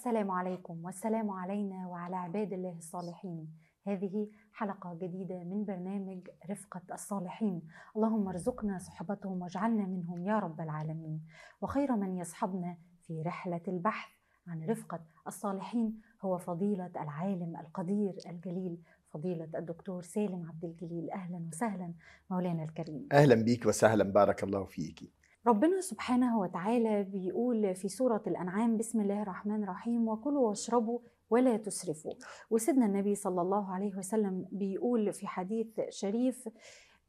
السلام عليكم والسلام علينا وعلى عباد الله الصالحين هذه حلقة جديدة من برنامج رفقة الصالحين اللهم ارزقنا صحبتهم واجعلنا منهم يا رب العالمين وخير من يصحبنا في رحلة البحث عن رفقة الصالحين هو فضيلة العالم القدير الجليل فضيلة الدكتور سالم عبد الجليل أهلا وسهلا مولانا الكريم أهلا بيك وسهلا بارك الله فيك ربنا سبحانه وتعالى بيقول في سورة الأنعام بسم الله الرحمن الرحيم وكلوا واشربوا ولا تسرفوا وسيدنا النبي صلى الله عليه وسلم بيقول في حديث شريف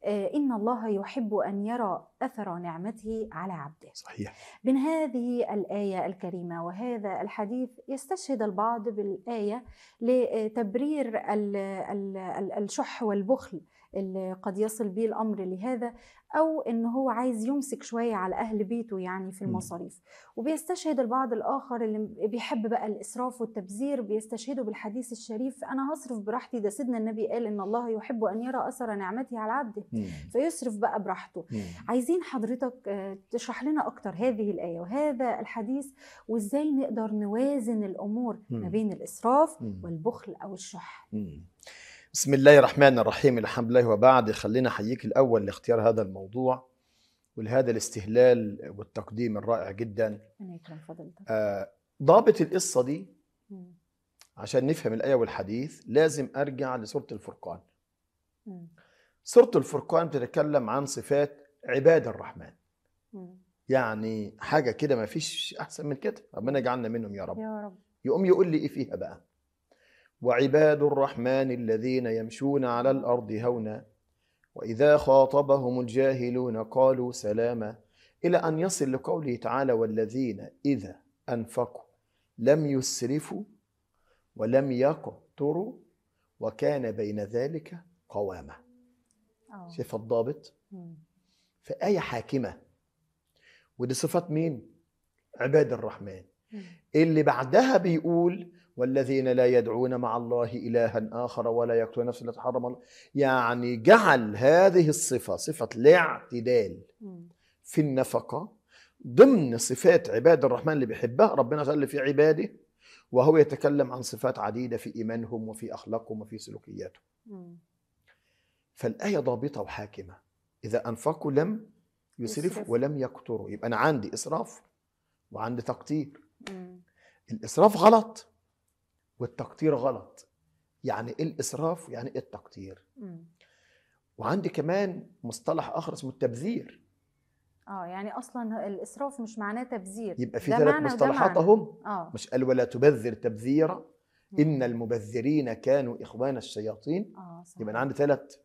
آه، إن الله يحب أن يرى أثر نعمته على عبده صحيح من هذه الآية الكريمة وهذا الحديث يستشهد البعض بالآية لتبرير الشح والبخل اللي قد يصل به الامر لهذا او ان هو عايز يمسك شويه على اهل بيته يعني في المصاريف وبيستشهد البعض الاخر اللي بيحب بقى الاسراف والتبذير بيستشهده بالحديث الشريف انا هصرف براحتي ده سيدنا النبي قال ان الله يحب ان يرى اثر نعمته على عبده فيصرف بقى براحته عايزين حضرتك آه، تشرح لنا اكتر هذه الايه وهذا الحديث وازاي نقدر نوازن الامور ما بين الاسراف والبخل او الشح بسم الله الرحمن الرحيم الحمد لله وبعد خلينا احييك الاول لاختيار هذا الموضوع ولهذا الاستهلال والتقديم الرائع جدا آه ضابط القصه دي عشان نفهم الايه والحديث لازم ارجع لسوره الفرقان سوره الفرقان بتتكلم عن صفات عباد الرحمن يعني حاجه كده ما فيش احسن من كده ربنا يجعلنا منهم يا رب يا رب يقوم يقول لي ايه فيها بقى وعباد الرحمن الذين يمشون على الارض هونا واذا خاطبهم الجاهلون قالوا سلاما الى ان يصل لقوله تعالى والذين اذا انفقوا لم يسرفوا ولم يقتروا وكان بين ذلك قواما آه. شايف الضابط في ايه حاكمه ودي صفات مين عباد الرحمن اللي بعدها بيقول والذين لا يدعون مع الله إلها آخر ولا يقتلون نفسا التي حرم الله يعني جعل هذه الصفة صفة الاعتدال في النفقة ضمن صفات عباد الرحمن اللي بيحبها ربنا قال في عباده وهو يتكلم عن صفات عديدة في إيمانهم وفي أخلاقهم وفي سلوكياتهم فالآية ضابطة وحاكمة إذا أنفقوا لم يسرف ولم يقتروا يبقى أنا عندي إسراف وعندي تقتير الإسراف غلط والتقطير غلط يعني ايه الاسراف يعني ايه التقطير وعندي كمان مصطلح اخر اسمه التبذير اه يعني اصلا الاسراف مش معناه تبذير يبقى في ثلاث مصطلحات اهم آه. مش قال ولا تبذر تبذيرا آه. ان المبذرين كانوا اخوان الشياطين آه صحيح. يبقى انا عندي ثلاث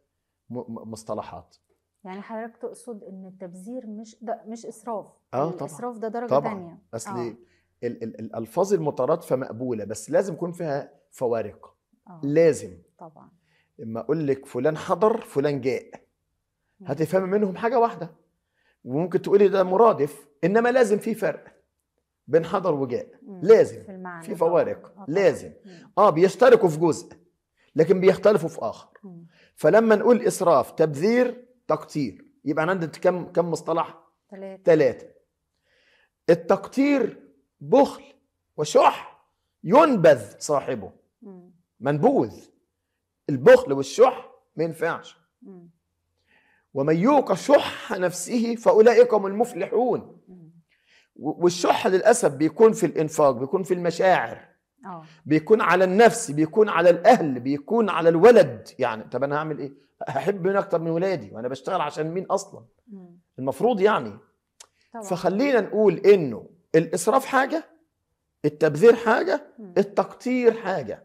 مصطلحات يعني حضرتك تقصد ان التبذير مش ده مش اسراف آه طبعا. الاسراف ده درجه طبعا. ثانيه اصل آه. الالفاظ المترادفه مقبوله بس لازم يكون فيها فوارق آه. لازم طبعا لما اقول لك فلان حضر فلان جاء هتفهم منهم حاجه واحده وممكن تقولي ده مرادف انما لازم في فرق بين حضر وجاء مم. لازم في, فوارق آه، لازم مم. اه بيشتركوا في جزء لكن بيختلفوا في اخر مم. فلما نقول اسراف تبذير تقتير يبقى انا عندي كم كم مصطلح ثلاثه التقتير بخل وشح ينبذ صاحبه منبوذ البخل والشح ما ينفعش ومن يوق شح نفسه فاولئك هم المفلحون والشح للاسف بيكون في الانفاق بيكون في المشاعر آه. بيكون على النفس بيكون على الاهل بيكون على الولد يعني طب انا هعمل ايه هحب مين اكتر من ولادي وانا بشتغل عشان مين اصلا المفروض يعني طبعا. فخلينا نقول انه الاسراف حاجه التبذير حاجه التقطير حاجه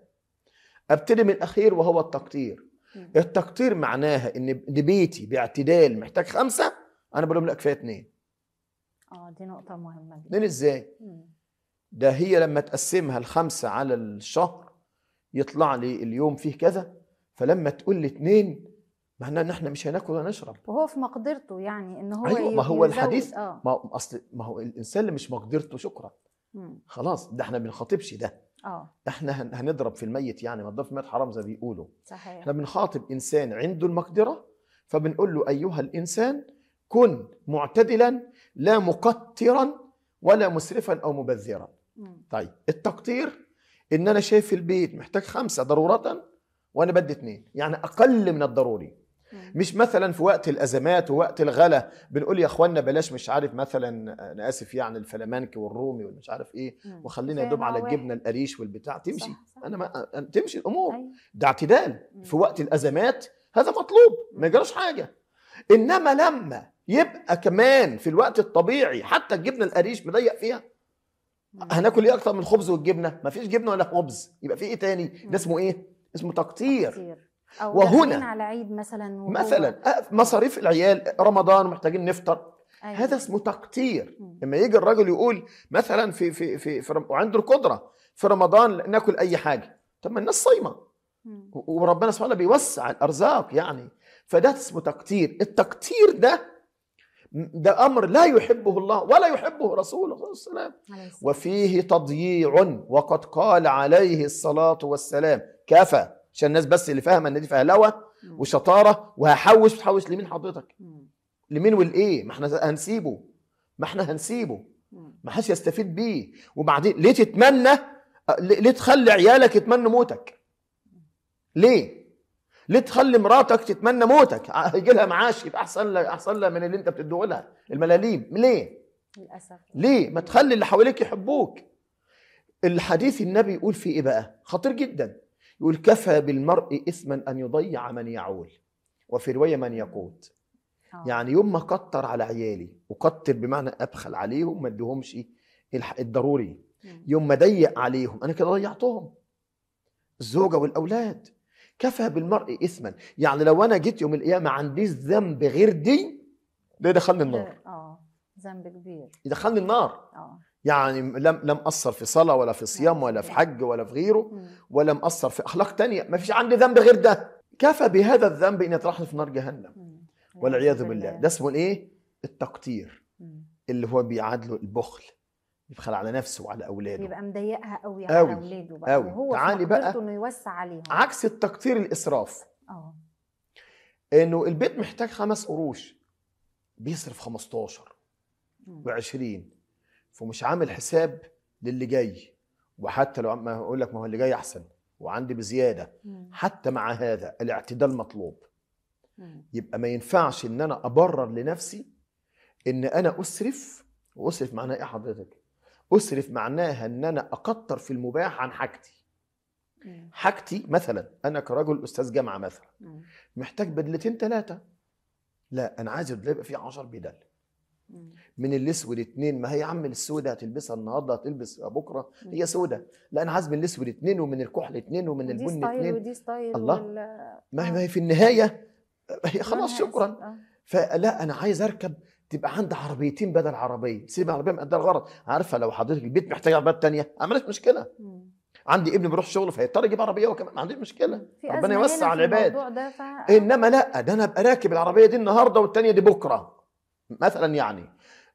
ابتدي من الاخير وهو التقطير التقطير معناها ان بيتي باعتدال محتاج خمسه انا بقول لهم لا كفايه اثنين اه دي نقطه مهمه جدا اثنين ازاي ده هي لما تقسمها الخمسه على الشهر يطلع لي اليوم فيه كذا فلما تقول لي اثنين معناه ان احنا مش هناكل ولا نشرب وهو في مقدرته يعني ان هو أيوة ما هو الحديث آه. ما اصل ما هو الانسان اللي مش مقدرته شكرا مم. خلاص ده احنا ما بنخاطبش ده اه احنا هنضرب في الميت يعني ما تضرب في الميت حرام زي بيقولوا صحيح احنا بنخاطب انسان عنده المقدره فبنقول له ايها الانسان كن معتدلا لا مقترا ولا مسرفا او مبذرا مم. طيب التقطير ان انا شايف البيت محتاج خمسه ضروره وانا بدي اثنين يعني اقل من الضروري مش مثلا في وقت الازمات ووقت الغلا بنقول يا اخوانا بلاش مش عارف مثلا انا اسف يعني الفلامنك والرومي والمش عارف ايه وخلينا يدوب على الجبنه يعني. القريش والبتاع تمشي صح صح انا ما تمشي الامور أيوة. ده اعتدال في وقت الازمات هذا مطلوب ما يجراش حاجه انما لما يبقى كمان في الوقت الطبيعي حتى الجبنه القريش مضيق فيها هناكل ايه اكتر من الخبز والجبنه ما فيش جبنه ولا خبز يبقى في ايه تاني ده اسمه ايه اسمه تقطير أو وهنا على عيد مثلا وهو مثلا مصاريف العيال رمضان محتاجين نفطر أيوة. هذا اسمه تقتير لما يجي الراجل يقول مثلا في في في, في وعنده القدره في رمضان ناكل اي حاجه طب ما الناس صايمه وربنا سبحانه وتعالى بيوسع الارزاق يعني فده اسمه تقتير التقتير ده ده امر لا يحبه الله ولا يحبه رسوله صلى الله عليه وسلم وفيه تضييع وقد قال عليه الصلاه والسلام كفى عشان الناس بس اللي فاهمه ان دي فهلوه وشطاره وهحوش تحوش لمين حضرتك؟ لمين والايه؟ ما احنا هنسيبه ما احنا هنسيبه ما حدش يستفيد بيه وبعدين ليه تتمنى ليه تخلي عيالك يتمنوا موتك؟ ليه؟ ليه تخلي مراتك تتمنى موتك؟ هيجي لها معاش يبقى احسن لها احسن لها من اللي انت بتديه لها الملاليم ليه؟ للاسف ليه؟ ما تخلي اللي حواليك يحبوك الحديث النبي يقول فيه ايه بقى؟ خطير جدا يقول كفى بالمرء إثما أن يضيع من يعول وفي رواية من يقوت آه. يعني يوم ما كتر على عيالي وكتر بمعنى أبخل عليهم ما اديهمش إيه؟ الضروري يوم ما ضيق عليهم أنا كده ضيعتهم الزوجة والأولاد كفى بالمرء إثما يعني لو أنا جيت يوم القيامة عنديش ذنب غير دي ده دخلني النار اه ذنب كبير يدخلني النار اه يعني لم لم اثر في صلاه ولا في صيام ولا في حج ولا في غيره ولم اثر في اخلاق تانية ما فيش عندي ذنب غير ده كفى بهذا الذنب ان يطرحني في نار جهنم والعياذ بالله ده اسمه الايه التقتير اللي هو بيعادله البخل يبخل على نفسه وعلى اولاده يبقى مضيقها قوي على أوي. اولاده بقى أوي. وهو تعالي بقى انه يوسع عليهم عكس التقتير الاسراف اه انه البيت محتاج خمس قروش بيصرف 15 و20 فمش عامل حساب للي جاي وحتى لو ما اقول لك ما هو اللي جاي احسن وعندي بزياده حتى مع هذا الاعتدال مطلوب يبقى ما ينفعش ان انا ابرر لنفسي ان انا اسرف واسرف معناها ايه حضرتك اسرف معناها ان انا اكتر في المباح عن حاجتي حاجتي مثلا انا كرجل استاذ جامعه مثلا محتاج بدلتين ثلاثه لا انا عايز يبقى فيه 10 بدل من الاسود اتنين ما هي يا عم السودة هتلبسها النهارده هتلبس بكره هي سودة لا انا عايز من الاسود اتنين ومن الكحل اتنين ومن البن اتنين ودي ستايل الله هي, ما هي آه. في النهايه هي خلاص شكرا آه. فلا انا عايز اركب تبقى عندي عربيتين بدل عربيه سيب عربيه مقدر الغرض عارفه لو حضرتك البيت محتاج عربيه تانية عملت مشكله عندي ابن بيروح شغله فهيضطر يجيب عربيه وكمان ما عنديش مشكله ربنا يوسع العباد ف... انما لا ده انا ابقى راكب العربيه دي النهارده والتانية دي بكره مثلا يعني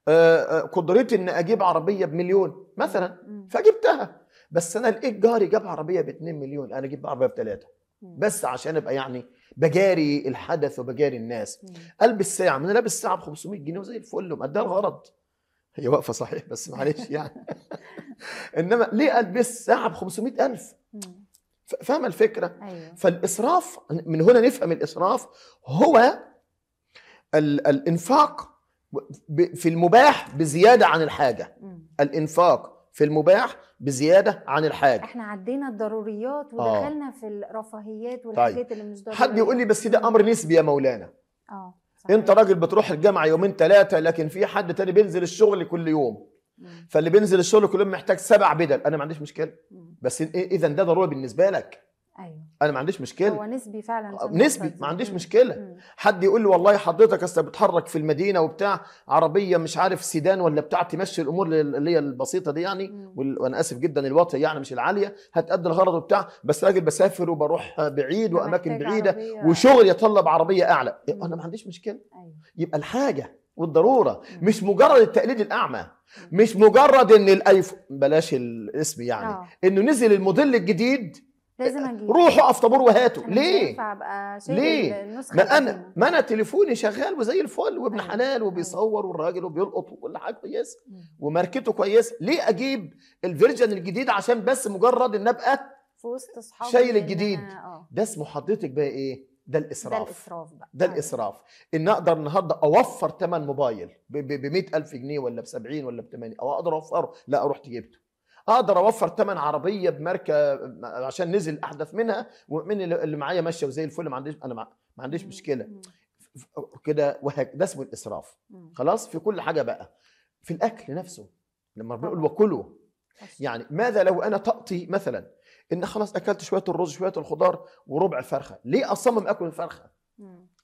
آه، آه، قدرتي ان اجيب عربيه بمليون مثلا فجبتها بس انا لقيت جاري جاب عربيه ب 2 مليون انا جبت عربيه بثلاثه بس عشان ابقى يعني بجاري الحدث وبجاري الناس البس ساعه من لابس ساعه ب 500 جنيه وزي الفل ده الغرض هي واقفه صحيح بس معلش يعني انما ليه البس ساعه ب 500000 فاهمه الفكره أيوه. فالاسراف من هنا نفهم الاسراف هو الانفاق في المباح بزياده عن الحاجه الانفاق في المباح بزياده عن الحاجه احنا عدينا الضروريات آه. ودخلنا آه. في الرفاهيات طيب. والحاجات طيب. اللي مش ضروريه حد يقول لي بس ده امر نسبي يا مولانا اه صحيح. انت راجل بتروح الجامعه يومين ثلاثه لكن في حد تاني بينزل الشغل كل يوم مم. فاللي بينزل الشغل كل يوم محتاج سبع بدل انا ما عنديش مشكله مم. بس اذا ده ضروري بالنسبه لك ايوه انا ما عنديش مشكله هو نسبي فعلا آه، نسبي ما عنديش مشكله مم. حد يقول لي والله حضرتك اصل بتحرك في المدينه وبتاع عربيه مش عارف سيدان ولا بتاع تمشي الامور اللي هي البسيطه دي يعني وال... وانا اسف جدا الوطي يعني مش العاليه هتأدي الغرض وبتاع بس راجل بسافر وبروح بعيد واماكن بعيده عربية. وشغل يطلب عربيه اعلى إيه، مم. انا ما عنديش مشكله أيوة. يبقى الحاجه والضروره مش مجرد التقليد الاعمى مش مجرد ان الايفون بلاش الاسم يعني آه. انه نزل الموديل الجديد لازم اجيب روحوا افطبور وهاتوا ليه؟ ليه؟ ما انا ما انا تليفوني شغال وزي الفل وابن أيوة. حلال أيوة. وبيصور والراجل وبيلقط وكل حاجه كويسه وماركته كويسه ليه اجيب الفيرجن الجديد عشان بس مجرد ان ابقى في وسط اصحابي شايل الجديد ده آه. اسمه حضرتك بقى ايه؟ ده الاسراف ده الاسراف بقى ده أيوة. الاسراف ان اقدر النهارده اوفر ثمن موبايل ب 100000 جنيه ولا ب 70 ولا ب 80 او اقدر اوفره لا رحت جبته اقدر اوفر ثمن عربيه بماركه عشان نزل احدث منها ومن اللي معايا ماشيه وزي الفل ما عنديش انا ما عنديش مشكله كده ده اسمه الاسراف خلاص في كل حاجه بقى في الاكل نفسه لما بنقول وكله يعني ماذا لو انا تأطي مثلا ان خلاص اكلت شويه الرز شويه الخضار وربع فرخه ليه اصمم اكل الفرخه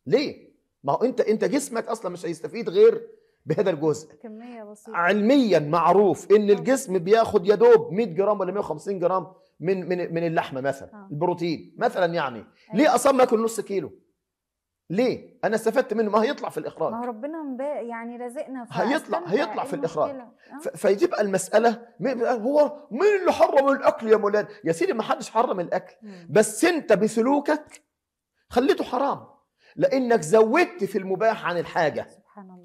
ليه ما هو انت انت جسمك اصلا مش هيستفيد غير بهذا الجزء كمية بسيطة علميا معروف ان آه. الجسم بياخد يا دوب 100 جرام ولا 150 جرام من من من اللحمه مثلا آه. البروتين مثلا يعني أيوة. ليه اصلا ما اكل نص كيلو ليه انا استفدت منه ما هيطلع في الاخراج ما ربنا يعني رزقنا هيطلع هيطلع في إيه الاخراج آه. فيبقى المساله هو مين اللي حرم الاكل يا مولاد يا سيدي ما حدش حرم الاكل بس انت بسلوكك خليته حرام لانك زودت في المباح عن الحاجه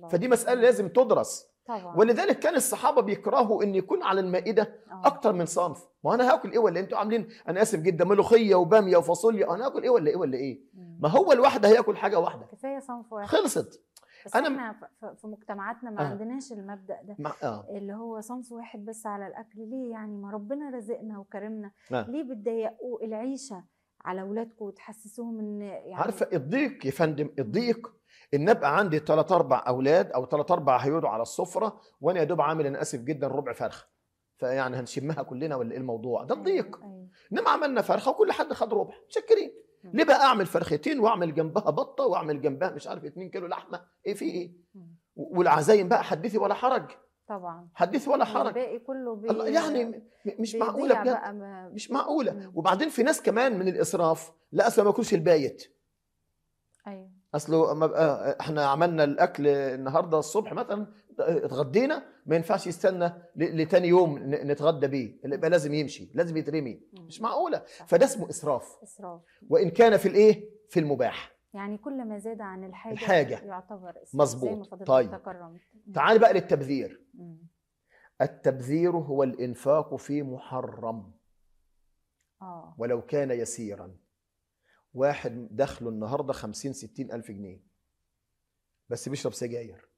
آه. فدي مساله لازم تدرس طبعا. ولذلك كان الصحابه بيكرهوا ان يكون على المائده أوه. اكتر من صنف ما انا هاكل ايه ولا إيه؟ انتوا عاملين انا اسف جدا ملوخيه وباميه وفاصوليا انا هاكل ايه ولا ايه ولا ايه ما هو الواحد هياكل حاجه واحده كفايه صنف واحد خلصت بس أنا احنا في مجتمعاتنا ما آه. عندناش المبدا ده ما... آه. اللي هو صنف واحد بس على الاكل ليه يعني ما ربنا رزقنا وكرمنا آه. ليه بتضيقوا العيشه على اولادكم وتحسسوهم ان يعني عارفه الضيق يا فندم الضيق ان ابقى عندي ثلاث اربع اولاد او ثلاث اربع هيقعدوا على السفره وانا يا دوب عامل انا اسف جدا ربع فرخه فيعني هنشمها كلنا ولا ايه الموضوع ده الضيق أيوة، أيوة. انما عملنا فرخه وكل حد خد ربع متشكرين ليه بقى اعمل فرختين واعمل جنبها بطه واعمل جنبها مش عارف 2 كيلو لحمه ايه في ايه والعزايم بقى حدثي ولا حرج طبعا حدثي ولا حرج الباقي كله بي... يعني مش معقوله بجد ما... مش معقوله مم. وبعدين في ناس كمان من الاسراف لا اصل ما ياكلش البايت ايوه اصله ما بقى آه، احنا عملنا الاكل النهارده الصبح مثلا اتغدينا ما ينفعش يستنى لتاني يوم نتغدى بيه يبقى لازم يمشي لازم يترمي مش معقوله فده اسمه اسراف اسراف وان كان في الايه في المباح يعني كل ما زاد عن الحاجه, الحاجة. يعتبر اسراف مظبوط طيب تكرمت. تعال بقى للتبذير التبذير هو الانفاق في محرم آه. ولو كان يسيرا واحد دخله النهارده 50 60 ألف جنيه بس بيشرب سجاير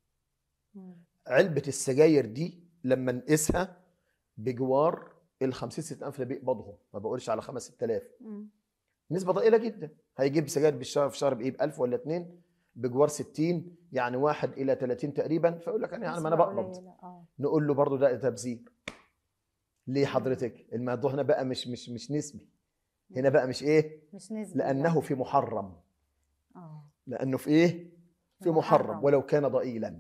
علبة السجاير دي لما نقيسها بجوار ال 50 60 ألف اللي بيقبضهم ما بقولش على 5 6000 نسبة ضئيلة جدا هيجيب سجاير بالشهر في شهر بإيه ب 1000 ولا 2 بجوار 60 يعني واحد إلى 30 تقريبا فيقول لك أنا يعني ما أنا بقبض آه. نقول له برضه ده تبذير ليه حضرتك الموضوع هنا بقى مش مش مش نسبي هنا بقى مش ايه مش نسبي لانه يعني. في محرم اه لانه في ايه في محرم, محرم ولو كان ضئيلا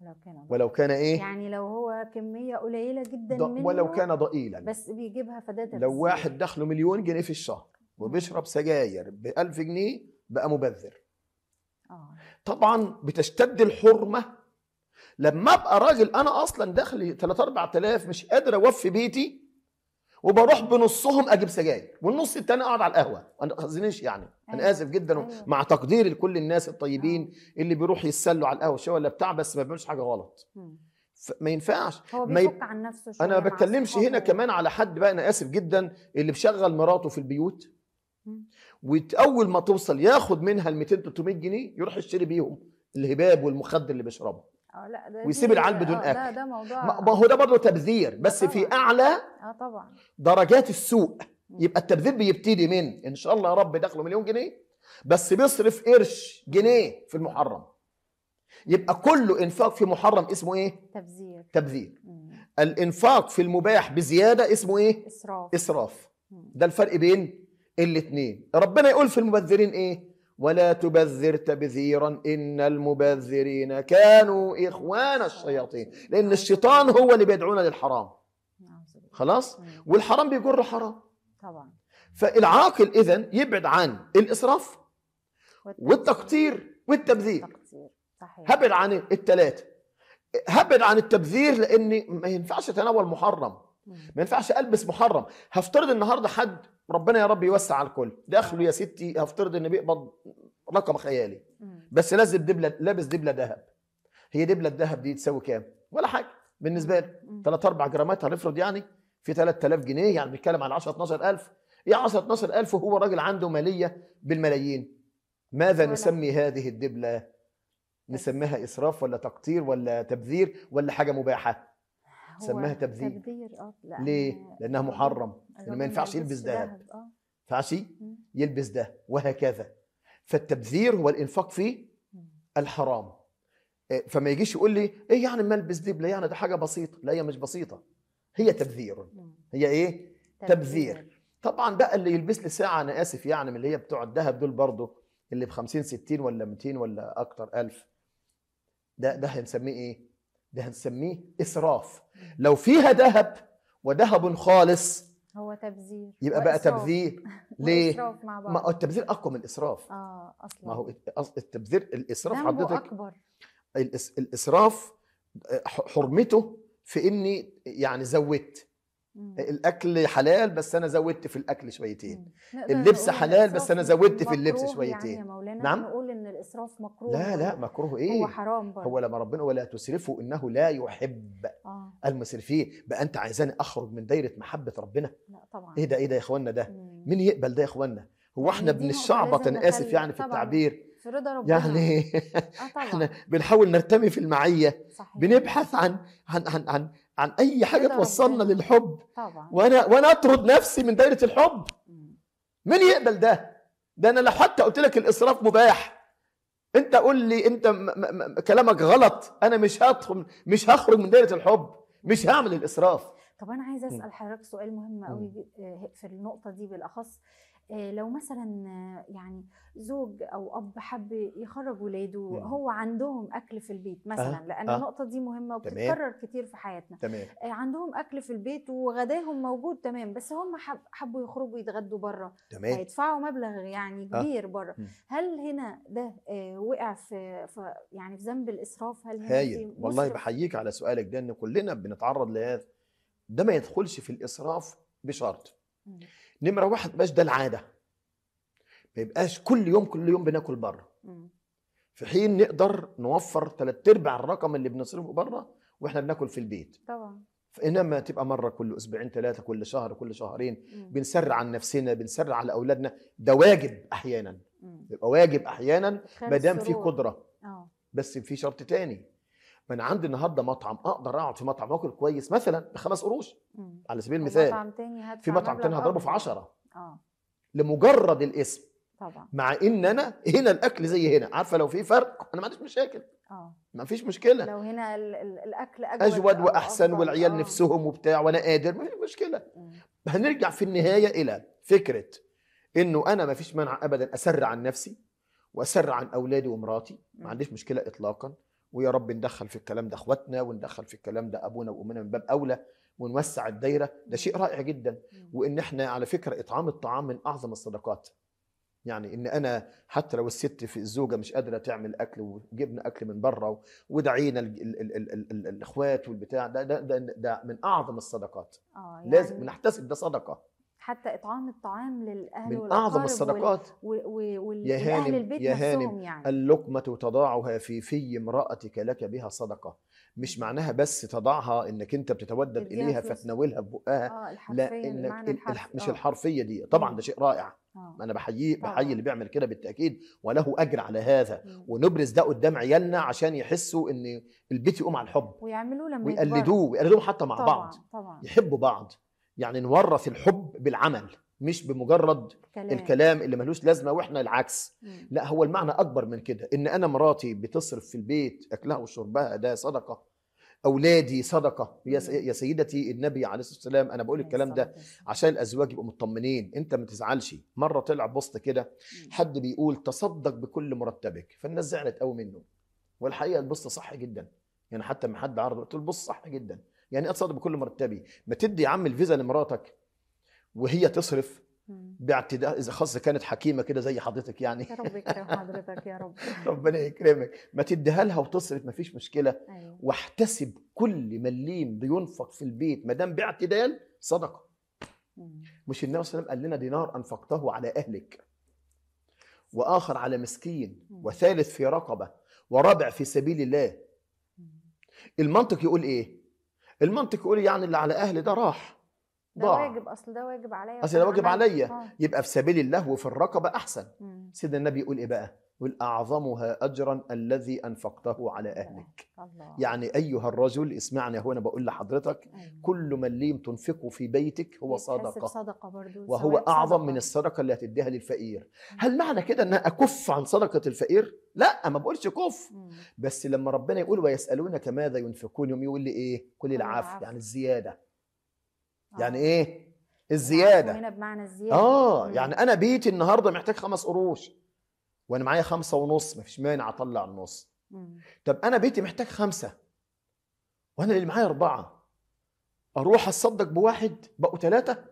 لو كان ضئيلا. ولو كان ايه يعني لو هو كميه قليله جدا ض... منه ولو كان ضئيلا بس بيجيبها فده لو واحد دخله مليون جنيه في الشهر وبيشرب سجاير ب 1000 جنيه بقى مبذر آه. طبعا بتشتد الحرمه لما ابقى راجل انا اصلا دخلي 3 4000 مش قادر اوفي بيتي وبروح بنصهم اجيب سجاير والنص التاني اقعد على القهوه انا اظنش يعني انا أيوة. اسف جدا أيوة. مع تقديري لكل الناس الطيبين اللي بيروح يتسلوا على القهوه شويه ولا بتاع بس ما بيعملوش حاجه غلط ما ينفعش هو ما عن نفسه شوية انا ما بتكلمش هنا كمان على حد بقى انا اسف جدا اللي بشغل مراته في البيوت واول ما توصل ياخد منها ال 200 300 جنيه يروح يشتري بيهم الهباب والمخدر اللي بيشربه اه لا ده ويسيب العيال بدون آه، اكل لا ده موضوع ما هو ده برضه تبذير بس طبعًا. في اعلى اه طبعا درجات السوق يبقى التبذير بيبتدي من ان شاء الله يا رب دخله مليون جنيه بس بيصرف قرش جنيه في المحرم يبقى كل انفاق في محرم اسمه ايه تبذير تبذير مم. الانفاق في المباح بزياده اسمه ايه اسراف اسراف مم. ده الفرق بين الاثنين ربنا يقول في المبذرين ايه ولا تبذر تبذيرا إن المبذرين كانوا إخوان الشياطين لأن الشيطان هو اللي بيدعونا للحرام خلاص نعم. والحرام بيجر حرام طبعا فالعاقل إذا يبعد عن الإسراف والتقطير والتبذير هبعد عن الثلاثة هبعد عن التبذير لاني ما ينفعش تناول محرم ما ينفعش البس محرم هفترض النهارده حد ربنا يا رب يوسع على الكل دخله يا ستي هفترض ان بيقبض رقم خيالي بس لازم دبله لابس دبله ذهب هي دبله الذهب دي تساوي كام ولا حاجه بالنسبه لي 3 4 جرامات هنفرض يعني في 3000 جنيه يعني بنتكلم على 10 12000 يا 10 12000 وهو راجل عنده ماليه بالملايين ماذا نسمي هذه الدبله نسميها اسراف ولا تقتير ولا تبذير ولا حاجه مباحه سماها تبذير تبذير اه ليه؟ لانها محرم لانه ما ينفعش يلبس ذهب ما ينفعش يلبس ده وهكذا فالتبذير هو الانفاق في الحرام آه، فما يجيش يقول لي ايه يعني ما البس دي يعني ده حاجه بسيطه لا هي مش بسيطه هي تبذير هي ايه تبذير طبعا بقى اللي يلبس لي ساعه انا اسف يعني من اللي هي بتوع الذهب دول برضه اللي ب 50 60 ولا 200 ولا اكتر 1000 ده ده هنسميه ايه ده هنسميه اسراف لو فيها ذهب وذهب خالص هو تبذير يبقى بقى تبذير ليه؟ مع بعض. ما التبذير اقوى من الاسراف اه اصلا ما هو التبذير الاسراف حضرتك اكبر الإس... الاسراف آه، حرمته في اني يعني زودت الاكل حلال بس انا زودت في الاكل شويتين اللبس حلال بس انا زودت في اللبس يعني شويتين يعني نعم الاسراف مكروه لا لا مكروه ايه هو حرام برضه هو لما ربنا ولا تسرفوا انه لا يحب آه. المسرفين بقى انت عايزاني اخرج من دايره محبه ربنا لا طبعا ايه ده ايه ده يا اخوانا ده مم. مين يقبل ده يا اخوانا هو احنا يعني بنشعبط انا اسف يعني في طبعًا. التعبير في رضا ربنا يعني آه طبعًا. احنا بنحاول نرتمي في المعيه صحيح. بنبحث عن عن عن, عن عن اي حاجه توصلنا ربنا. للحب طبعا وانا وانا اطرد نفسي من دايره الحب مين يقبل ده ده انا لو حتى قلت لك الاسراف مباح انت قول لي انت م م م كلامك غلط انا مش هدخل مش هخرج من دايره الحب مش هعمل الاسراف طب انا عايزه اسال حضرتك سؤال مهم قوي آه، في النقطه دي بالاخص آه، لو مثلا آه، يعني زوج او اب حب يخرج ولاده هو عندهم اكل في البيت مثلا أه. لان أه. النقطه دي مهمه وبتتكرر كتير في حياتنا تمام. آه، عندهم اكل في البيت وغداهم موجود تمام بس هم حبوا يخرجوا يتغدوا بره هيدفعوا مبلغ يعني كبير أه. بره هل هنا ده وقع في, يعني في ذنب الاسراف هل هنا هايل والله بحييك على سؤالك ده ان كلنا بنتعرض لهذا ده ما يدخلش في الاسراف بشرط نمره واحد بس ده العاده ما يبقاش كل يوم كل يوم بناكل بره في حين نقدر نوفر ثلاث ارباع الرقم اللي بنصرفه بره واحنا بناكل في البيت طبعا فانما تبقى مره كل اسبوعين ثلاثه كل شهر كل شهرين مم. بنسرع عن نفسنا بنسرع على اولادنا ده واجب احيانا بيبقى واجب احيانا ما دام في قدره أوه. بس في شرط تاني ما انا عندي النهارده مطعم اقدر اقعد في مطعم واكل كويس مثلا بخمس قروش على سبيل المثال مطعم تاني في مطعم تاني هضربه في 10 اه لمجرد الاسم طبعا مع ان انا هنا الاكل زي هنا عارفه لو في فرق انا ما عنديش مشاكل اه ما فيش مشكله لو هنا الاكل اجود, أجود واحسن والعيال أوه. نفسهم وبتاع وانا قادر ما فيش مشكله مم. هنرجع في النهايه الى فكره انه انا ما فيش مانع ابدا اسرع عن نفسي واسرع عن اولادي ومراتي ما عنديش مشكله اطلاقا ويا رب ندخل في الكلام ده اخواتنا وندخل في الكلام ده ابونا وامنا من باب اولى ونوسع الدايره ده شيء رائع جدا وان احنا على فكره اطعام الطعام من اعظم الصدقات يعني ان انا حتى لو الست في الزوجه مش قادره تعمل اكل وجبنا اكل من بره ودعينا الاخوات والبتاع ده ده, ده ده من اعظم الصدقات آه، يعني لازم نحتسب ده صدقه حتى اطعام الطعام للاهل من اعظم الصدقات يا البيت يا هانم يعني اللقمه تضعها في في امراتك لك بها صدقه مش معناها بس تضعها انك انت بتتودد اليها فتناولها ببقها آه لا انك الحرف. مش آه. الحرفيه دي طبعا ده شيء رائع آه. انا بحييه بحيي آه. اللي بيعمل كده بالتاكيد وله اجر على هذا م. ونبرز ده قدام عيالنا عشان يحسوا ان البيت يقوم على الحب ويعملوه لما ويقلدوه ويقلدوه حتى مع طبعًا. بعض طبعا يحبوا بعض يعني نورث الحب بالعمل مش بمجرد كلام. الكلام اللي ملوش لازمه واحنا العكس لا هو المعنى اكبر من كده ان انا مراتي بتصرف في البيت اكلها وشربها ده صدقه اولادي صدقه يا سيدتي النبي عليه الصلاه والسلام انا بقول الكلام ده عشان الازواج يبقوا مطمنين انت ما تزعلش مره طلع بوست كده حد بيقول تصدق بكل مرتبك فالناس زعلت قوي منه والحقيقه البوست صح جدا يعني حتى ما حد عرض قلت له بص صح جدا يعني اتصل بكل مرتبي ما تدي يا عم الفيزا لمراتك وهي تصرف باعتداء اذا خاصه كانت حكيمه كده زي حضرتك يعني يا رب يكرم حضرتك يا رب ربنا يكرمك ما تديها لها وتصرف ما فيش مشكله أيوة. واحتسب كل مليم بينفق في البيت ما دام باعتدال صدقه مش النبي صلى الله عليه وسلم قال لنا دينار انفقته على اهلك واخر على مسكين وثالث في رقبه ورابع في سبيل الله المنطق يقول ايه المنطق يقول يعني اللي على اهل ده راح ده ضاع. واجب اصل ده واجب عليا اصل ده واجب عليا آه. يبقى في سبيل الله وفي الرقبه احسن مم. سيدنا النبي يقول ايه بقى والأعظمها أجرا الذي أنفقته على أهلك الله. يعني أيها الرجل اسمعني هنا بقول لحضرتك أيوة. كل مليم تنفقه في بيتك هو صدقة, صدقة برضو وهو أعظم صدقة. من الصدقة اللي هتديها للفقير هل معنى كده أن أكف عن صدقة الفقير؟ لا ما بقولش كف بس لما ربنا يقول ويسألونك ماذا ينفقون يوم يقول لي إيه؟ كل العافية يعني الزيادة آه. يعني إيه؟ الزيادة هنا بمعنى الزيادة آه يعني أنا بيتي النهاردة محتاج خمس قروش وانا معايا خمسة ونص مفيش مانع اطلع النص طب انا بيتي محتاج خمسة وانا اللي معايا اربعة اروح اتصدق بواحد بقوا ثلاثة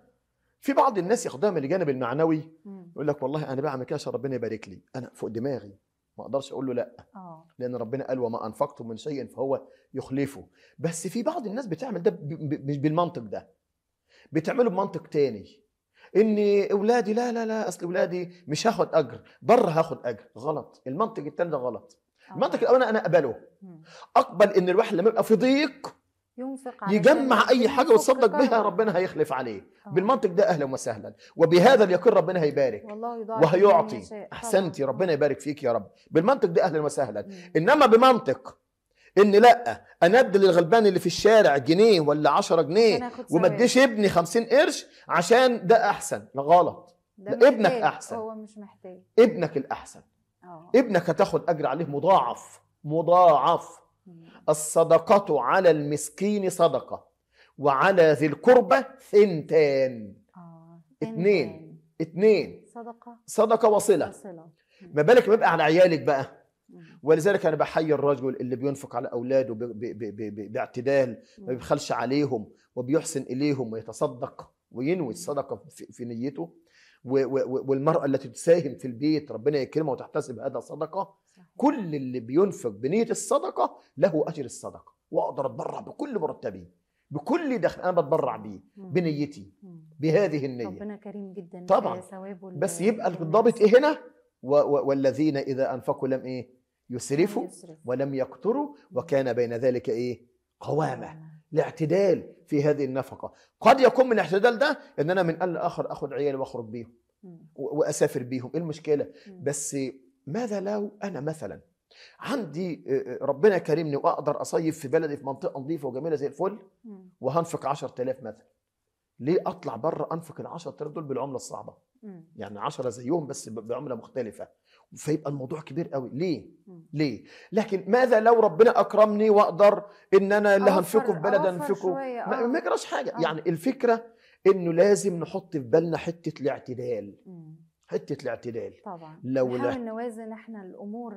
في بعض الناس ياخدها من الجانب المعنوي يقول لك والله انا بعمل كده عشان ربنا يبارك لي انا فوق دماغي ما اقدرش اقول له لا أوه. لان ربنا قال وما انفقتم من شيء فهو يخلفه بس في بعض الناس بتعمل ده مش بالمنطق ده بتعمله بمنطق تاني اني اولادي لا لا لا اصل اولادي مش هاخد اجر بره هاخد اجر غلط المنطق الثاني ده غلط آه. المنطق الاولاني انا اقبله اقبل ان الواحد لما يبقى في ضيق ينفق يجمع اي حاجه ويتصدق بها ربنا هيخلف عليه أوه. بالمنطق ده اهلا وسهلا وبهذا اليقين ربنا هيبارك والله وهيعطي احسنتي ربنا يبارك فيك يا رب بالمنطق ده اهلا وسهلا انما بمنطق ان لا انا ادي للغلبان اللي في الشارع جنيه ولا 10 جنيه وما اديش ابني 50 قرش عشان ده احسن لا غلط ده, ده ابنك احسن هو مش محتاج ابنك الاحسن أوه. ابنك هتاخد اجر عليه مضاعف مضاعف مم. الصدقه على المسكين صدقه وعلى ذي القربه ثنتان اثنين آه، اثنين صدقه صدقه وصله وصله ما بالك بيبقى على عيالك بقى ولذلك انا بحيي الرجل اللي بينفق على اولاده باعتدال ما بيبخلش عليهم وبيحسن اليهم ويتصدق وينوي الصدقه في نيته والمراه التي تساهم في البيت ربنا يكرمها وتحتسب هذا صدقه كل اللي بينفق بنيه الصدقه له اجر الصدقه واقدر اتبرع بكل مرتبي بكل دخل انا بتبرع بيه بنيتي بهذه النيه ربنا كريم جدا طبعا بس يبقى الضابط ايه هنا والذين اذا انفقوا لم ايه يسرفوا ولم يقتروا وكان بين ذلك إيه قوامة الاعتدال في هذه النفقة قد يكون من الاعتدال ده أن أنا من قال لآخر أخذ عيالي وأخرج بيهم وأسافر بيهم إيه المشكلة بس ماذا لو أنا مثلا عندي ربنا كريمني وأقدر أصيف في بلدي في منطقة نظيفة وجميلة زي الفل وهنفق 10000 مثلا ليه أطلع بره أنفق ال 10000 دول بالعملة الصعبة مم. يعني 10 زيهم بس بعمله مختلفه فيبقى الموضوع كبير قوي ليه مم. ليه لكن ماذا لو ربنا اكرمني واقدر ان انا اللي هنفقه في بلد هنفقه ما, ما آه. يجراش حاجه أوه. يعني الفكره انه لازم نحط في بالنا حته الاعتدال مم. حته الاعتدال طبعا لو نحاول نوازن احنا الامور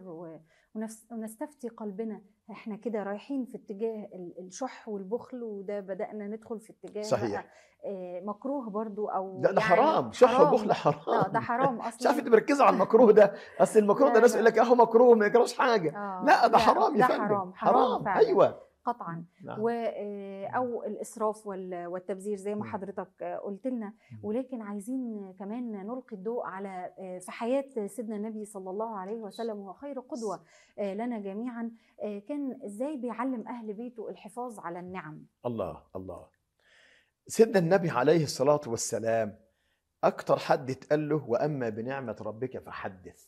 ونستفتي قلبنا احنا كده رايحين في اتجاه الشح والبخل وده بدانا ندخل في اتجاه صحيح آه، مكروه برضو او لا ده يعني حرام شح وبخل حرام ده حرام اصلا مش عارف انت مركزه على المكروه ده اصل المكروه ده الناس يقول لك اهو مكروه ما يكرهش حاجه آه. لا ده حرام يا فندم حرام حرام, حرام. ايوه قطعا نعم. و آه، او الاسراف والتبذير زي ما حضرتك قلت لنا ولكن عايزين كمان نلقي الضوء على آه، في حياه سيدنا النبي صلى الله عليه وسلم وهو خير قدوه آه، لنا جميعا كان ازاي بيعلم اهل بيته الحفاظ على النعم الله الله سيدنا النبي عليه الصلاه والسلام اكثر حد اتقال له واما بنعمه ربك فحدث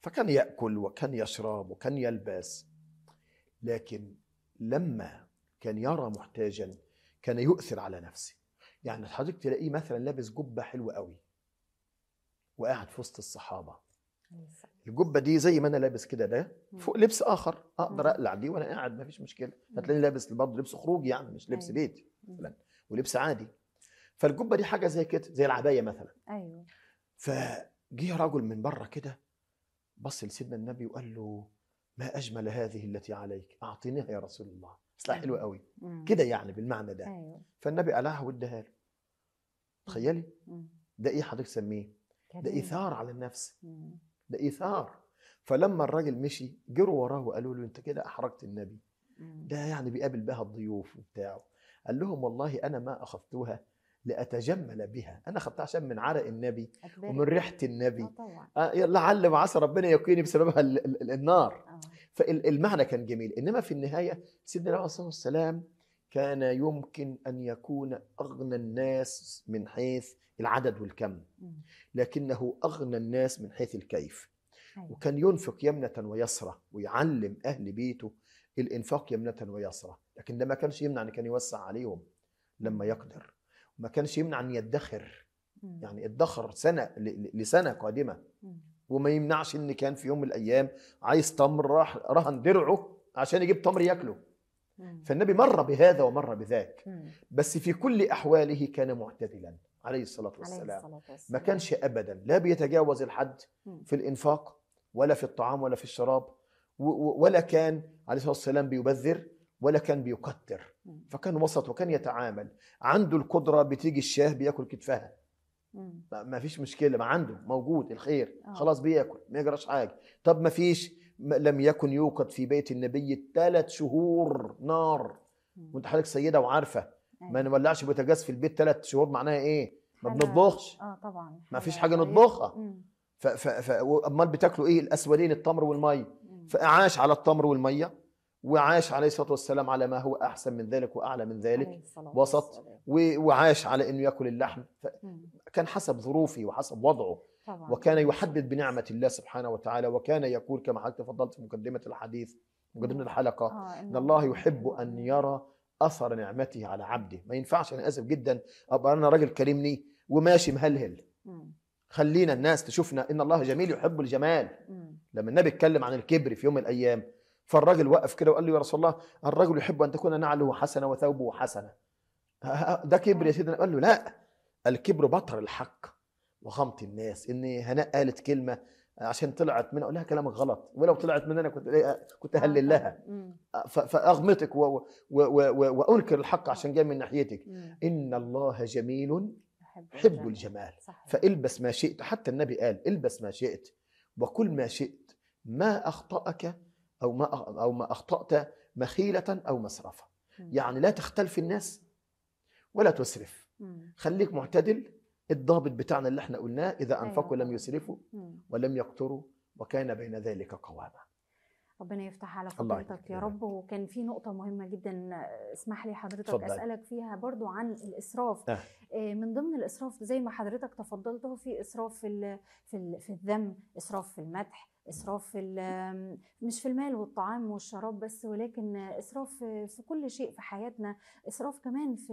فكان ياكل وكان يشرب وكان يلبس لكن لما كان يرى محتاجا كان يؤثر على نفسه يعني حضرتك تلاقيه مثلا لابس جبه حلوه قوي وقاعد في وسط الصحابه أيوة. الجبه دي زي ما انا لابس كده ده فوق لبس اخر اقدر اقلع دي وانا قاعد ما فيش مشكله هتلاقيني لابس برضه لبس خروج يعني مش لبس أيوة. بيتي ولبس عادي فالجبه دي حاجه زي كده زي العبايه مثلا ايوه فجه رجل من بره كده بص لسيدنا النبي وقال له ما أجمل هذه التي عليك أعطنيها يا رسول الله أصلها نعم. حلوة قوي كده يعني بالمعنى ده أيوه. فالنبي قالها واداها له تخيلي ده إيه حضرتك تسميه ده إيثار على النفس ده إيثار فلما الراجل مشي جروا وراه وقالوا له أنت كده أحرجت النبي ده يعني بيقابل بها الضيوف وبتاعه قال لهم والله أنا ما أخذتها لاتجمل بها انا خدتها عشان من عرق النبي ومن ريحه النبي آه, آه، لعل وعسى ربنا يقيني بسببها النار آه. فالمعنى كان جميل انما في النهايه سيدنا عليه الصلاه والسلام كان يمكن ان يكون اغنى الناس من حيث العدد والكم لكنه اغنى الناس من حيث الكيف أيوة. وكان ينفق يمنه ويسرى ويعلم اهل بيته الانفاق يمنه ويسرى لكن ده ما كانش يمنع ان كان يوسع عليهم لما يقدر ما كانش يمنع ان يدخر يعني ادخر سنه لسنه قادمه وما يمنعش ان كان في يوم من الايام عايز تمر راح رهن درعه عشان يجيب تمر ياكله فالنبي مر بهذا ومر بذاك بس في كل احواله كان معتدلا عليه الصلاه والسلام ما كانش ابدا لا بيتجاوز الحد في الانفاق ولا في الطعام ولا في الشراب ولا كان عليه الصلاه والسلام بيبذر ولا كان بيقدر فكان وسط وكان يتعامل عنده القدره بتيجي الشاه بياكل كتفها ما فيش مشكله ما عنده موجود الخير آه. خلاص بياكل ما يجراش حاجه طب ما فيش لم يكن يوقد في بيت النبي ثلاث شهور نار وانت حضرتك سيده وعارفه ما أيوة. نولعش بوتاجاز في البيت ثلاث شهور معناها ايه ما بنطبخش اه طبعا ما فيش حاجه نطبخها امال بتاكلوا ايه الاسودين التمر والميه فعاش على التمر والميه وعاش عليه الصلاه والسلام على ما هو احسن من ذلك واعلى من ذلك وسط وعاش على انه ياكل اللحم كان حسب ظروفه وحسب وضعه طبعا. وكان يحدد بنعمه الله سبحانه وتعالى وكان يقول كما حضرتك تفضلت في مقدمه الحديث مقدمه الحلقه آه. ان الله يحب ان يرى اثر نعمته على عبده ما ينفعش انا اسف جدا ابقى انا راجل كلمني وماشي مهلهل خلينا الناس تشوفنا ان الله جميل يحب الجمال لما النبي اتكلم عن الكبر في يوم من الايام فالراجل وقف كده وقال له يا رسول الله الرجل يحب ان تكون نعله حسنه وثوبه حسنه ده كبر يا سيدنا قال له لا الكبر بطر الحق وغمط الناس ان هناء قالت كلمه عشان طلعت منها اقول لها كلامك غلط ولو طلعت من انا كنت إيه، كنت اهلل لها آه، آه، آه. فاغمطك وانكر الحق عشان جاي من ناحيتك ان الله جميل حب الجمال فالبس ما شئت حتى النبي قال البس ما شئت وكل ما شئت ما اخطاك أو ما أو ما أخطأت مخيلة أو مسرفة يعني لا تختل في الناس ولا تسرف خليك معتدل الضابط بتاعنا اللي احنا قلناه إذا أيوه. أنفقوا لم يسرفوا ولم يقتروا وكان بين ذلك قواما ربنا يفتح على حضرتك يا رب وكان في نقطة مهمة جدا اسمح لي حضرتك فضل. أسألك فيها برضو عن الإسراف أه. أه. من ضمن الإسراف زي ما حضرتك تفضلت في إسراف في في الذم إسراف في المدح اسراف في مش في المال والطعام والشراب بس ولكن اسراف في كل شيء في حياتنا اسراف كمان في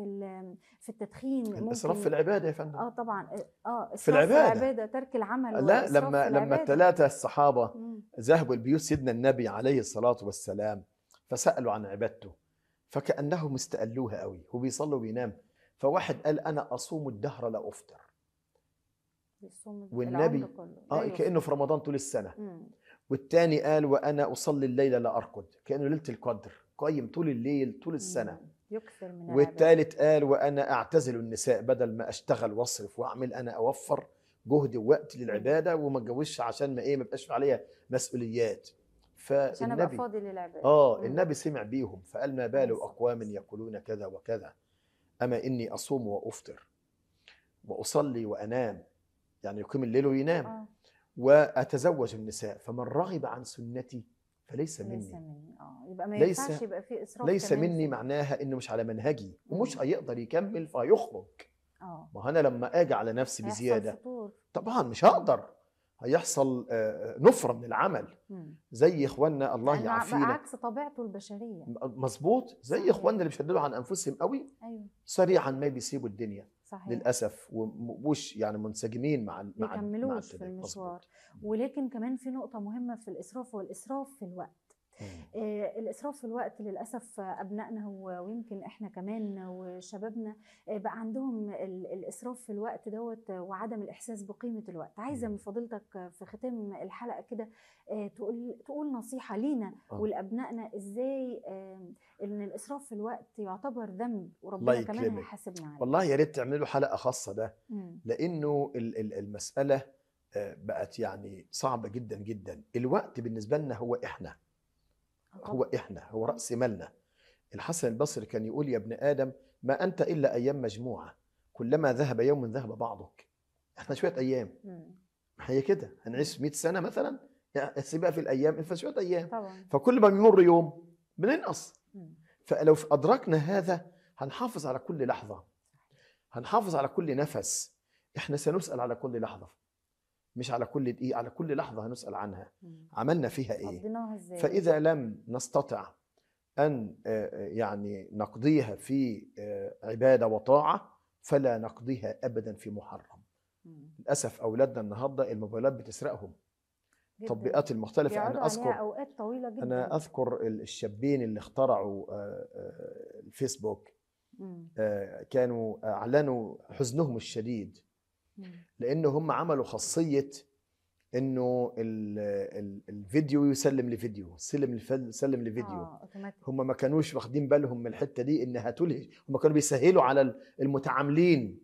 في التدخين اسراف في العباده يا فندم اه طبعا اه, آه، في العباده, في العبادة ترك العمل لا لما لما الثلاثه الصحابه ذهبوا لبيوت سيدنا النبي عليه الصلاه والسلام فسالوا عن عبادته فكانهم استقلوها قوي هو بيصلي وبينام فواحد قال انا اصوم الدهر لا افطر والنبي اه أيوه. كانه في رمضان طول السنه مم. والتاني قال وانا اصلي الليل لا ارقد كانه ليله القدر قايم طول الليل طول السنه مم. يكثر من والثالث قال وانا اعتزل النساء بدل ما اشتغل واصرف واعمل انا اوفر جهد ووقت للعباده وما اتجوزش عشان ما ايه ما يبقاش عليا مسؤوليات فالنبي عشان فاضي للعباده اه النبي سمع بيهم فقال ما بال اقوام يقولون كذا وكذا اما اني اصوم وافطر واصلي وانام يعني يقيم الليل وينام آه. واتزوج النساء فمن رغب عن سنتي فليس مني ليس مني اه يبقى ما ينفعش يبقى في اسراف ليس كمان. مني معناها انه مش على منهجي ومش هيقدر يكمل فيخرج اه ما انا لما اجي على نفسي بزياده طبعا مش هقدر هيحصل آه، آه، نفره من العمل زي اخواننا الله يعافينا عكس طبيعته البشريه مظبوط زي اخواننا اللي بيشددوا عن انفسهم قوي أيوه. سريعا ما بيسيبوا الدنيا صحيح. للاسف ومش يعني منسجمين مع مع ما في المشوار ولكن كمان في نقطه مهمه في الاسراف والاسراف في الوقت آه، الاسراف في الوقت للاسف ابنائنا ويمكن احنا كمان وشبابنا آه، بقى عندهم الاسراف في الوقت دوت وعدم الاحساس بقيمه الوقت عايزه من فضيلتك في ختام الحلقه كده آه، تقول تقول نصيحه لينا ولابنائنا ازاي ان الاسراف في الوقت يعتبر ذنب وربنا كمان هيحاسبنا عليه والله يا ريت تعملوا حلقه خاصه ده لانه المساله بقت يعني صعبه جدا جدا الوقت بالنسبه لنا هو احنا هو احنا هو راس مالنا الحسن البصري كان يقول يا ابن ادم ما انت الا ايام مجموعه كلما ذهب يوم ذهب بعضك احنا شويه ايام ما هي كده هنعيش 100 سنه مثلا سيبها في الايام فشويه ايام طبعا. فكل ما بيمر يوم بننقص فلو ادركنا هذا هنحافظ على كل لحظه هنحافظ على كل نفس احنا سنسال على كل لحظه مش على كل دقيقة على كل لحظة هنسأل عنها عملنا فيها إيه فإذا لم نستطع أن آه، آه، يعني نقضيها في آه، عبادة وطاعة فلا نقضيها أبدا في محرم للأسف أولادنا النهاردة الموبايلات بتسرقهم التطبيقات المختلفة أنا أذكر أوقات طويلة جدا أنا أذكر الشابين اللي اخترعوا الفيسبوك كانوا أعلنوا حزنهم الشديد لانه هم عملوا خاصيه انه الفيديو يسلم لفيديو سلم سلم لفيديو آه، هم ما كانوش واخدين بالهم من الحته دي انها تلهي هم كانوا بيسهلوا على المتعاملين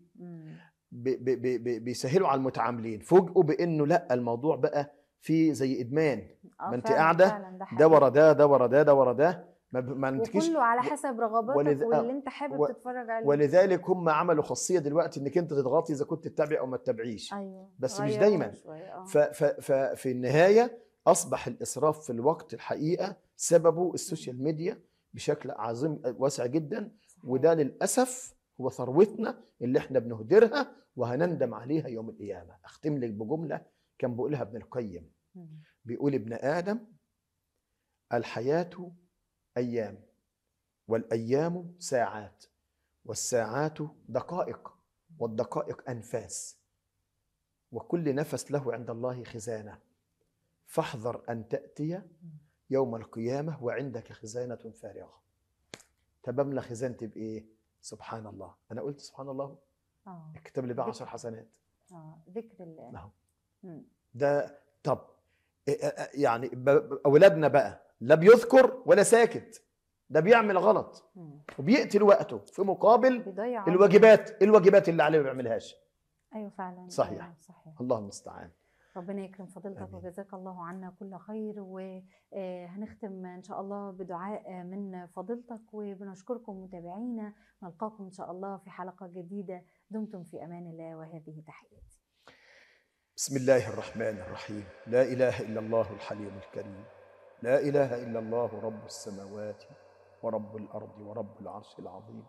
بيسهلوا على المتعاملين فوجئوا بانه لا الموضوع بقى في زي ادمان آه ما انت قاعده ده ورا ده ده ورا ده ده ورا ده ما, ما نتكيش وكله على حسب رغباتك ولذ... آه، واللي انت حابب و... تتفرج عليه ولذلك هم عملوا خاصيه دلوقتي انك انت تضغطي اذا كنت تتابعي او ما تتابعيش أيوة. بس مش دايما آه. ف... ف... ففي النهايه اصبح الاسراف في الوقت الحقيقه سببه السوشيال ميديا بشكل عظيم آه، واسع جدا وده للاسف هو ثروتنا اللي احنا بنهدرها وهنندم عليها يوم القيامه اختم لك بجمله كان بيقولها ابن القيم بيقول ابن ادم الحياه أيام والأيام ساعات والساعات دقائق والدقائق أنفاس وكل نفس له عند الله خزانة فاحذر أن تأتي يوم القيامة وعندك خزانة فارغة طب خزانتي بايه؟ سبحان الله انا قلت سبحان الله آه. اكتب لي بقى 10 حسنات اه ذكر الله نعم. ده طب إيه، إيه، إيه، يعني اولادنا بقى لا بيذكر ولا ساكت ده بيعمل غلط وبيقتل وقته في مقابل الواجبات الواجبات اللي عليه ما بيعملهاش ايوه فعلا صحيح أيوة، صحيح الله المستعان ربنا يكرم فضيلتك وجزاك الله عنا كل خير وهنختم آه، ان شاء الله بدعاء من فضيلتك وبنشكركم متابعينا نلقاكم ان شاء الله في حلقه جديده دمتم في امان الله وهذه تحياتي بسم الله الرحمن الرحيم لا اله الا الله الحليم الكريم لا إله إلا الله رب السماوات ورب الأرض ورب العرش العظيم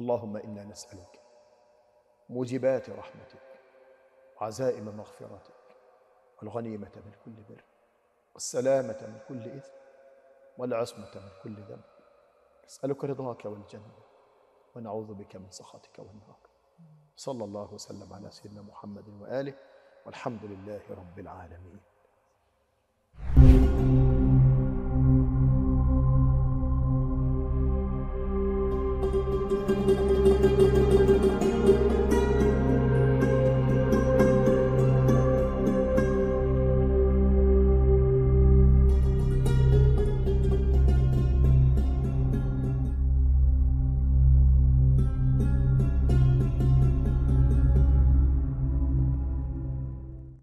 اللهم إنا نسألك موجبات رحمتك عزائم مغفرتك والغنيمة من كل بر والسلامة من كل إثم والعصمة من كل ذنب نسألك رضاك والجنة ونعوذ بك من سخطك والنار صلى الله وسلم على سيدنا محمد وآله والحمد لله رب العالمين